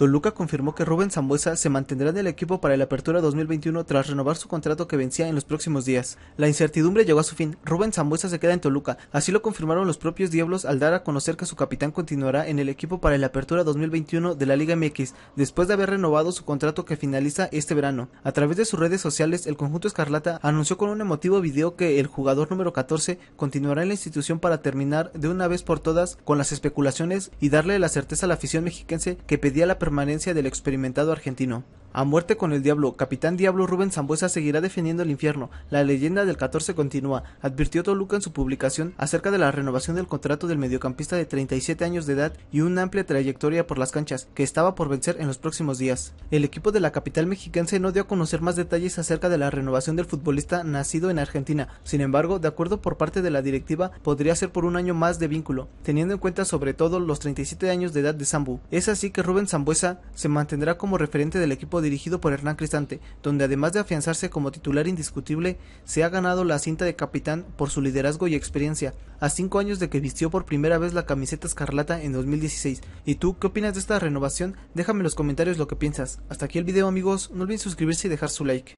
Toluca confirmó que Rubén Zambuesa se mantendrá en el equipo para la apertura 2021 tras renovar su contrato que vencía en los próximos días. La incertidumbre llegó a su fin. Rubén Zambuesa se queda en Toluca. Así lo confirmaron los propios Diablos al dar a conocer que su capitán continuará en el equipo para la apertura 2021 de la Liga MX, después de haber renovado su contrato que finaliza este verano. A través de sus redes sociales, el conjunto Escarlata anunció con un emotivo video que el jugador número 14 continuará en la institución para terminar de una vez por todas con las especulaciones y darle la certeza a la afición mexiquense que pedía la permanencia permanencia del experimentado argentino. A muerte con el diablo, Capitán Diablo Rubén Zambuesa seguirá defendiendo el infierno. La leyenda del 14 continúa, advirtió Toluca en su publicación acerca de la renovación del contrato del mediocampista de 37 años de edad y una amplia trayectoria por las canchas, que estaba por vencer en los próximos días. El equipo de la capital mexicana no dio a conocer más detalles acerca de la renovación del futbolista nacido en Argentina. Sin embargo, de acuerdo por parte de la directiva, podría ser por un año más de vínculo, teniendo en cuenta sobre todo los 37 años de edad de Zambu. Es así que Rubén Zambuesa se mantendrá como referente del equipo dirigido por Hernán Cristante, donde además de afianzarse como titular indiscutible, se ha ganado la cinta de capitán por su liderazgo y experiencia, a cinco años de que vistió por primera vez la camiseta escarlata en 2016. ¿Y tú qué opinas de esta renovación? Déjame en los comentarios lo que piensas. Hasta aquí el video amigos, no olviden suscribirse y dejar su like.